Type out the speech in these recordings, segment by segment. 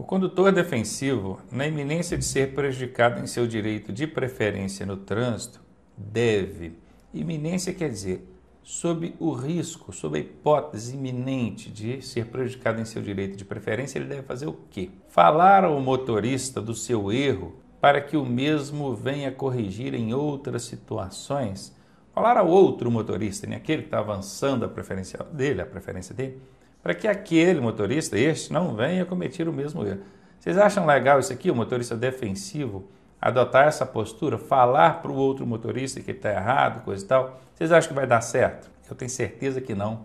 O condutor defensivo, na iminência de ser prejudicado em seu direito de preferência no trânsito, deve. Iminência quer dizer sob o risco, sob a hipótese iminente de ser prejudicado em seu direito de preferência, ele deve fazer o quê? Falar ao motorista do seu erro para que o mesmo venha corrigir em outras situações. Falar ao outro motorista, né? aquele que está avançando a preferência dele, a preferência dele, para que aquele motorista, este, não venha cometer o mesmo erro. Vocês acham legal isso aqui, o motorista defensivo, adotar essa postura, falar para o outro motorista que está errado, coisa e tal? Vocês acham que vai dar certo? Eu tenho certeza que não.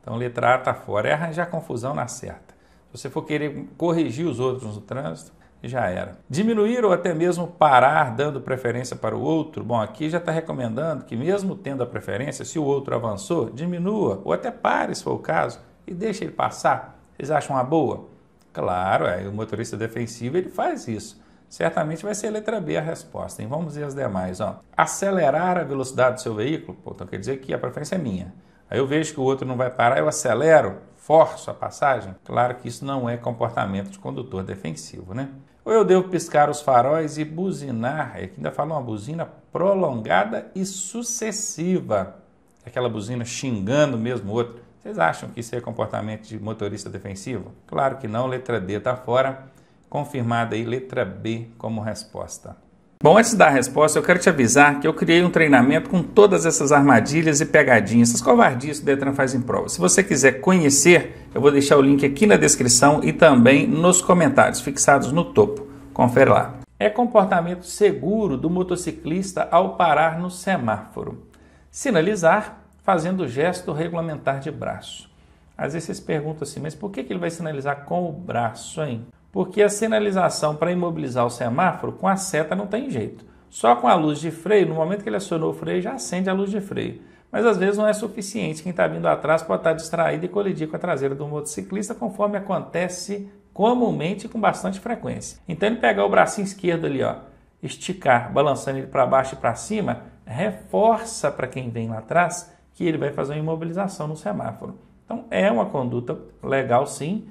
Então, letra A está fora. É arranjar confusão na certa. Se você for querer corrigir os outros no trânsito, já era. Diminuir ou até mesmo parar dando preferência para o outro. Bom, aqui já está recomendando que, mesmo tendo a preferência, se o outro avançou, diminua ou até pare, se for o caso e deixa ele passar. Vocês acham uma boa? Claro, é, o motorista defensivo ele faz isso. Certamente vai ser letra B a resposta. Hein? Vamos ver as demais. Ó. Acelerar a velocidade do seu veículo, Pô, então quer dizer que a preferência é minha. Aí eu vejo que o outro não vai parar, eu acelero, forço a passagem. Claro que isso não é comportamento de condutor defensivo, né? Ou eu devo piscar os faróis e buzinar, é que ainda fala uma buzina prolongada e sucessiva. Aquela buzina xingando mesmo o outro. Vocês acham que isso é comportamento de motorista defensivo? Claro que não, letra D está fora. Confirmada aí letra B como resposta. Bom, antes da resposta, eu quero te avisar que eu criei um treinamento com todas essas armadilhas e pegadinhas, essas covardias que o Detran faz em prova. Se você quiser conhecer, eu vou deixar o link aqui na descrição e também nos comentários, fixados no topo. Confere lá. É comportamento seguro do motociclista ao parar no semáforo. Sinalizar fazendo o gesto regulamentar de braço. Às vezes vocês perguntam assim, mas por que ele vai sinalizar com o braço, hein? Porque a sinalização para imobilizar o semáforo com a seta não tem jeito. Só com a luz de freio, no momento que ele acionou o freio, já acende a luz de freio. Mas às vezes não é suficiente, quem está vindo atrás pode estar tá distraído e colidir com a traseira do motociclista, conforme acontece comumente e com bastante frequência. Então ele pegar o bracinho esquerdo ali, ó, esticar, balançando ele para baixo e para cima, reforça para quem vem lá atrás que ele vai fazer uma imobilização no semáforo. Então, é uma conduta legal, sim.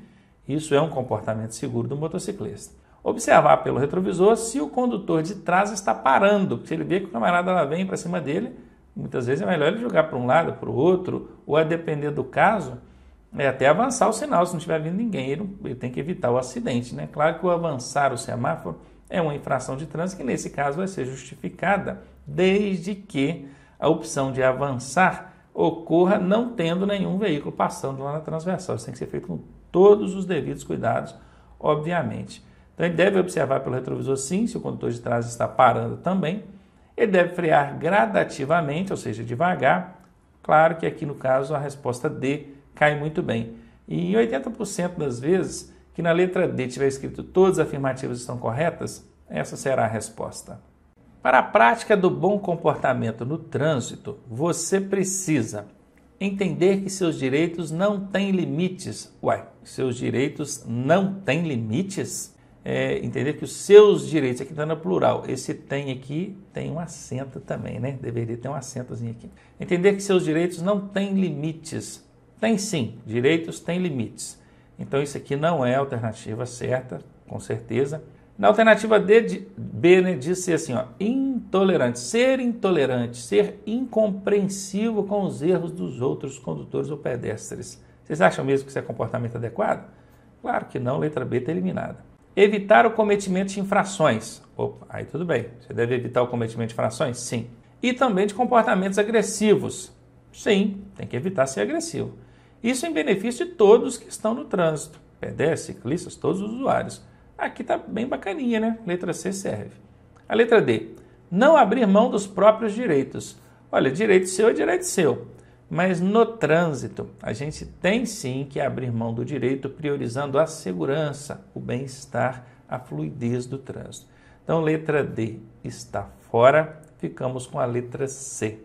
Isso é um comportamento seguro do motociclista. Observar pelo retrovisor se o condutor de trás está parando. Se ele vê que o camarada lá vem para cima dele, muitas vezes é melhor ele jogar para um lado, para o outro, ou a depender do caso, é até avançar o sinal se não estiver vindo ninguém. Ele, ele tem que evitar o acidente. Né? Claro que o avançar o semáforo é uma infração de trânsito que, nesse caso, vai ser justificada, desde que a opção de avançar ocorra não tendo nenhum veículo passando lá na transversal. Isso tem que ser feito com todos os devidos cuidados, obviamente. Então ele deve observar pelo retrovisor sim, se o condutor de trás está parando também. Ele deve frear gradativamente, ou seja, devagar. Claro que aqui no caso a resposta D cai muito bem. E em 80% das vezes que na letra D tiver escrito todas as afirmativas estão corretas, essa será a resposta. Para a prática do bom comportamento no trânsito, você precisa entender que seus direitos não têm limites. Ué, seus direitos não têm limites? É, entender que os seus direitos, aqui está no plural, esse tem aqui tem um acento também, né? Deveria ter um acentozinho aqui. Entender que seus direitos não têm limites. Tem sim, direitos têm limites. Então isso aqui não é a alternativa certa, com certeza. Na alternativa D, de, B, né, disse assim, ó, intolerante, ser intolerante, ser incompreensivo com os erros dos outros condutores ou pedestres. Vocês acham mesmo que isso é comportamento adequado? Claro que não, letra B está eliminada. Evitar o cometimento de infrações. Opa, aí tudo bem. Você deve evitar o cometimento de infrações? Sim. E também de comportamentos agressivos. Sim, tem que evitar ser agressivo. Isso em benefício de todos que estão no trânsito, pedestres, ciclistas, todos os usuários. Aqui está bem bacaninha, né? Letra C serve. A letra D. Não abrir mão dos próprios direitos. Olha, direito seu é direito seu. Mas no trânsito, a gente tem sim que abrir mão do direito, priorizando a segurança, o bem-estar, a fluidez do trânsito. Então, letra D está fora, ficamos com a letra C.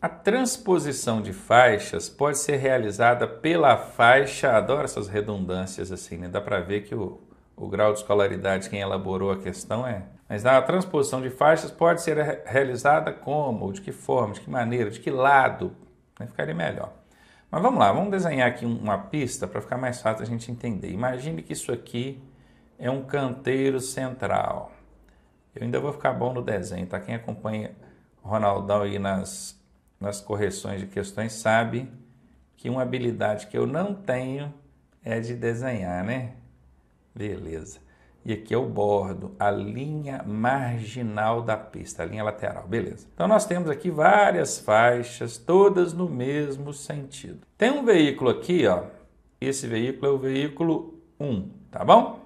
A transposição de faixas pode ser realizada pela faixa, adoro essas redundâncias assim, né? Dá para ver que o o grau de escolaridade quem elaborou a questão é. Mas a transposição de faixas pode ser realizada como, de que forma, de que maneira, de que lado, né? ficaria melhor. Mas vamos lá, vamos desenhar aqui uma pista para ficar mais fácil a gente entender. Imagine que isso aqui é um canteiro central. Eu ainda vou ficar bom no desenho, tá? Quem acompanha o Ronaldão aí nas, nas correções de questões sabe que uma habilidade que eu não tenho é de desenhar, né? Beleza. E aqui é o bordo, a linha marginal da pista, a linha lateral, beleza. Então nós temos aqui várias faixas, todas no mesmo sentido. Tem um veículo aqui, ó. Esse veículo é o veículo 1, tá bom?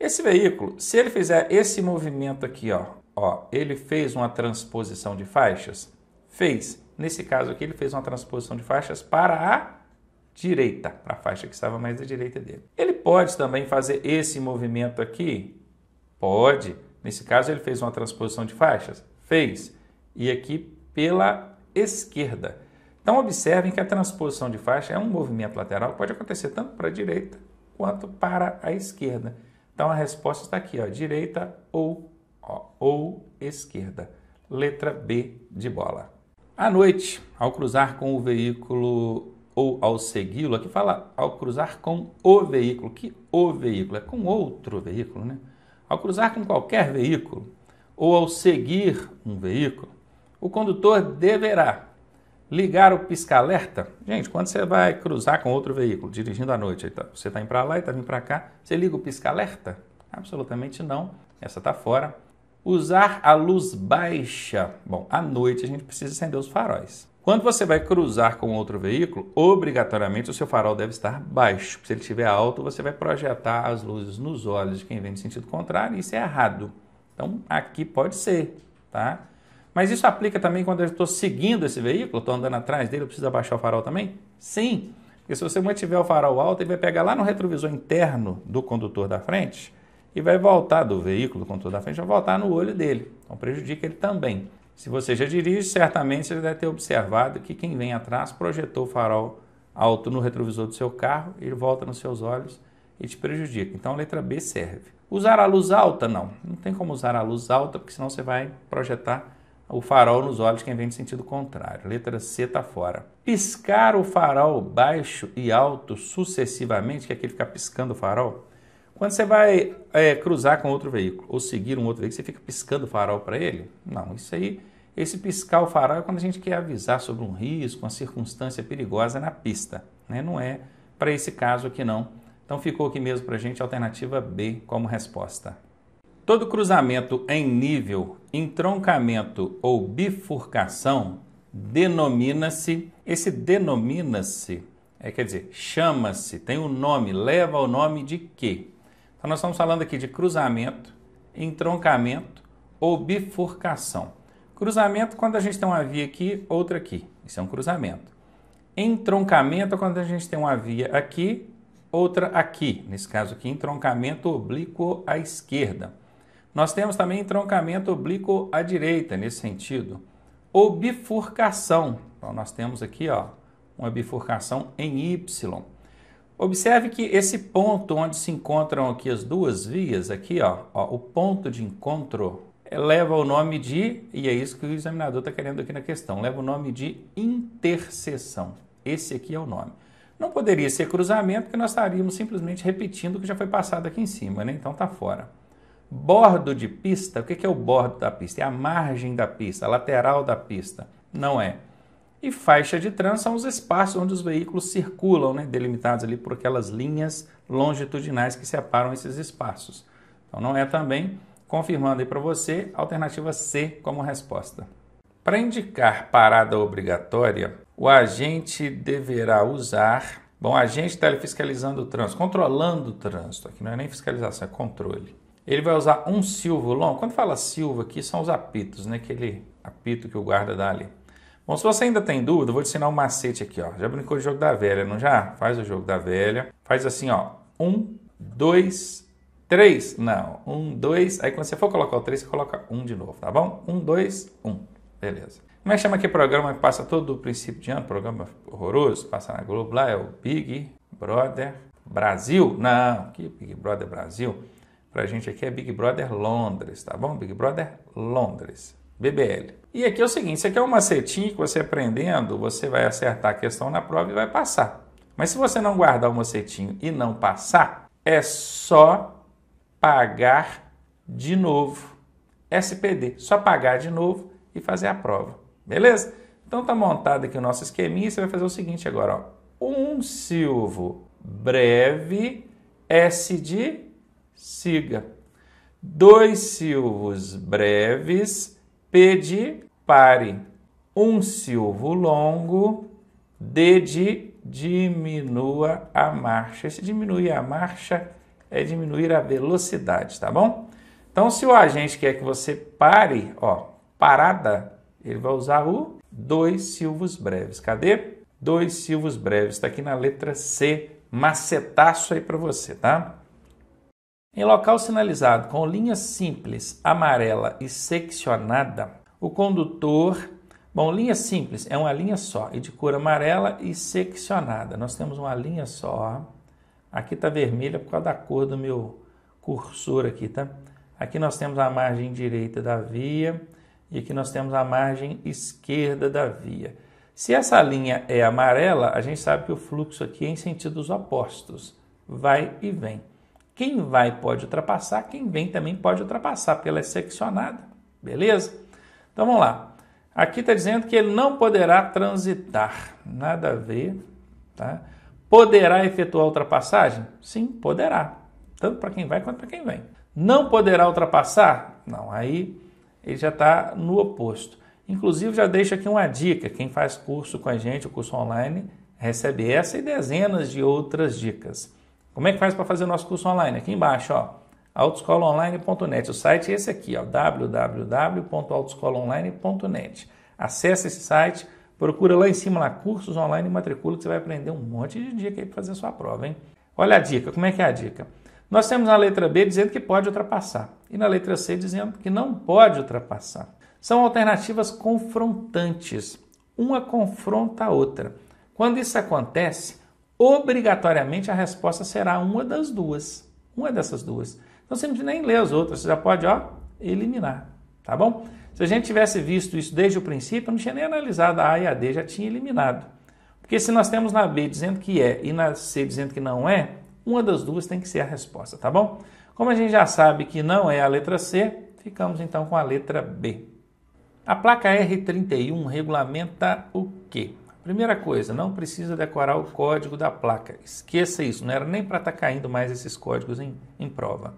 Esse veículo, se ele fizer esse movimento aqui, ó, ó, ele fez uma transposição de faixas? Fez. Nesse caso aqui, ele fez uma transposição de faixas para a direita, a faixa que estava mais à direita dele. Ele pode também fazer esse movimento aqui? Pode. Nesse caso, ele fez uma transposição de faixas? Fez. E aqui pela esquerda. Então, observem que a transposição de faixa é um movimento lateral, pode acontecer tanto para a direita quanto para a esquerda. Então, a resposta está aqui, ó, direita ou, ó, ou esquerda. Letra B de bola. À noite, ao cruzar com o veículo ou ao segui-lo, aqui fala ao cruzar com o veículo. Que o veículo? É com outro veículo, né? Ao cruzar com qualquer veículo ou ao seguir um veículo, o condutor deverá ligar o pisca-alerta. Gente, quando você vai cruzar com outro veículo, dirigindo à noite, tá, você está indo para lá e está vindo para cá, você liga o pisca-alerta? Absolutamente não, essa está fora. Usar a luz baixa. Bom, à noite a gente precisa acender os faróis. Quando você vai cruzar com outro veículo, obrigatoriamente o seu farol deve estar baixo. Se ele estiver alto, você vai projetar as luzes nos olhos de quem vem no sentido contrário, e isso é errado. Então, aqui pode ser, tá? Mas isso aplica também quando eu estou seguindo esse veículo, estou andando atrás dele, eu preciso abaixar o farol também? Sim, porque se você mantiver o farol alto, ele vai pegar lá no retrovisor interno do condutor da frente e vai voltar do veículo do condutor da frente, vai voltar no olho dele. Então, prejudica ele também. Se você já dirige, certamente você deve ter observado que quem vem atrás projetou o farol alto no retrovisor do seu carro, ele volta nos seus olhos e te prejudica. Então a letra B serve. Usar a luz alta? Não. Não tem como usar a luz alta, porque senão você vai projetar o farol nos olhos de quem vem no sentido contrário. Letra C está fora. Piscar o farol baixo e alto sucessivamente, que é aquele ficar piscando o farol, quando você vai é, cruzar com outro veículo ou seguir um outro veículo, você fica piscando o farol para ele? Não, isso aí, esse piscar o farol é quando a gente quer avisar sobre um risco, uma circunstância perigosa na pista. Né? Não é para esse caso aqui não. Então ficou aqui mesmo para a gente a alternativa B como resposta. Todo cruzamento em nível, entroncamento ou bifurcação denomina-se. Esse denomina-se, é, quer dizer, chama-se, tem um nome, leva o nome de quê? Então, nós estamos falando aqui de cruzamento, entroncamento ou bifurcação. Cruzamento é quando a gente tem uma via aqui, outra aqui. Isso é um cruzamento. Entroncamento é quando a gente tem uma via aqui, outra aqui. Nesse caso aqui, entroncamento oblíquo à esquerda. Nós temos também entroncamento oblíquo à direita, nesse sentido. Ou bifurcação. Então, nós temos aqui ó, uma bifurcação em Y. Observe que esse ponto onde se encontram aqui as duas vias, aqui ó, ó o ponto de encontro, leva o nome de, e é isso que o examinador está querendo aqui na questão, leva o nome de interseção. Esse aqui é o nome. Não poderia ser cruzamento, porque nós estaríamos simplesmente repetindo o que já foi passado aqui em cima, né? Então tá fora. Bordo de pista, o que é o bordo da pista? É a margem da pista, a lateral da pista. Não é. E faixa de trânsito são os espaços onde os veículos circulam, né, delimitados ali por aquelas linhas longitudinais que separam esses espaços. Então não é também, confirmando aí para você, alternativa C como resposta. Para indicar parada obrigatória, o agente deverá usar. Bom, o agente está fiscalizando o trânsito, controlando o trânsito, aqui não é nem fiscalização, é controle. Ele vai usar um silvo longo. Quando fala silvo aqui, são os apitos, né? Aquele apito que o guarda dá ali. Bom, se você ainda tem dúvida, eu vou te ensinar um macete aqui, ó. Já brincou de jogo da velha, não já? Faz o jogo da velha. Faz assim, ó. Um, dois, três. Não, um, dois. Aí quando você for colocar o três, você coloca um de novo, tá bom? Um, dois, um. Beleza. Como é que chama aquele programa que passa todo o princípio de ano? Programa horroroso, passa na Globo lá, é o Big Brother Brasil. Não, que Big Brother Brasil? Pra gente aqui é Big Brother Londres, tá bom? Big Brother Londres. BBL. E aqui é o seguinte: você quer é um macetinho que você aprendendo, você vai acertar a questão na prova e vai passar. Mas se você não guardar o macetinho e não passar, é só pagar de novo. SPD, só pagar de novo e fazer a prova. Beleza? Então tá montado aqui o nosso esqueminha e você vai fazer o seguinte agora, ó. Um silvo breve, S de siga. Dois silvos breves, P de pare. Um silvo longo. D de diminua a marcha. Esse diminuir a marcha é diminuir a velocidade, tá bom? Então, se o agente quer que você pare, ó, parada, ele vai usar o dois silvos breves. Cadê? Dois silvos breves. Está aqui na letra C. Macetaço aí para você, tá? Em local sinalizado com linha simples, amarela e seccionada, o condutor. Bom, linha simples é uma linha só e de cor amarela e seccionada. Nós temos uma linha só. Aqui está vermelha por causa da cor do meu cursor aqui, tá? Aqui nós temos a margem direita da via e aqui nós temos a margem esquerda da via. Se essa linha é amarela, a gente sabe que o fluxo aqui é em sentidos opostos, vai e vem. Quem vai pode ultrapassar, quem vem também pode ultrapassar, porque ela é seccionada, beleza? Então vamos lá. Aqui está dizendo que ele não poderá transitar, nada a ver, tá? Poderá efetuar ultrapassagem? Sim, poderá, tanto para quem vai quanto para quem vem. Não poderá ultrapassar? Não, aí ele já está no oposto. Inclusive, já deixo aqui uma dica: quem faz curso com a gente, o curso online, recebe essa e dezenas de outras dicas. Como é que faz para fazer o nosso curso online? Aqui embaixo, ó, autoescolaonline.net. O site é esse aqui, ó, www.autoescolaonline.net. Acesse esse site, procura lá em cima lá cursos online e matricula que você vai aprender um monte de dica aí para fazer a sua prova, hein? Olha a dica, como é que é a dica? Nós temos na letra B dizendo que pode ultrapassar e na letra C dizendo que não pode ultrapassar. São alternativas confrontantes. Uma confronta a outra. Quando isso acontece, obrigatoriamente a resposta será uma das duas. Uma dessas duas. Então você não precisa nem ler as outras, você já pode ó, eliminar, tá bom? Se a gente tivesse visto isso desde o princípio, eu não tinha nem analisado a A e a D, já tinha eliminado. Porque se nós temos na B dizendo que é e na C dizendo que não é, uma das duas tem que ser a resposta, tá bom? Como a gente já sabe que não é a letra C, ficamos então com a letra B. A placa R31 regulamenta o quê? Primeira coisa, não precisa decorar o código da placa. Esqueça isso, não era nem para estar tá caindo mais esses códigos em, em prova.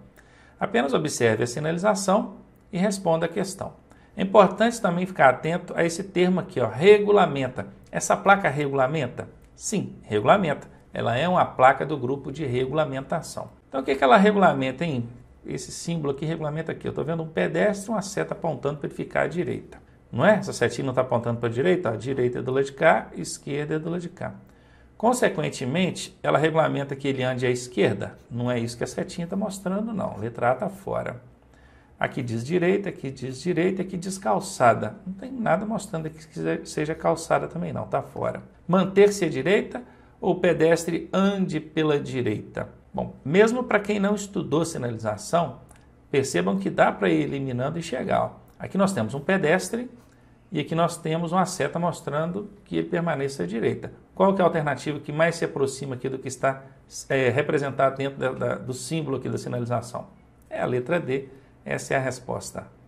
Apenas observe a sinalização e responda a questão. É importante também ficar atento a esse termo aqui, ó, regulamenta. Essa placa regulamenta? Sim, regulamenta. Ela é uma placa do grupo de regulamentação. Então, o que, é que ela regulamenta, hein? Esse símbolo aqui regulamenta aqui. Eu estou vendo um pedestre, uma seta apontando para ele ficar à direita. Não é? Essa setinha não está apontando para a direita? A direita é do lado de cá, esquerda é do lado de cá. Consequentemente, ela regulamenta que ele ande à esquerda. Não é isso que a setinha está mostrando, não. Letra A está fora. Aqui diz direita, aqui diz direita, aqui diz calçada. Não tem nada mostrando que seja calçada também, não. Está fora. Manter-se à direita ou o pedestre ande pela direita. Bom, mesmo para quem não estudou sinalização, percebam que dá para ir eliminando e chegar. Ó. Aqui nós temos um pedestre e aqui nós temos uma seta mostrando que ele permaneça à direita. Qual que é a alternativa que mais se aproxima aqui do que está é, representado dentro da, da, do símbolo aqui da sinalização? É a letra D. Essa é a resposta.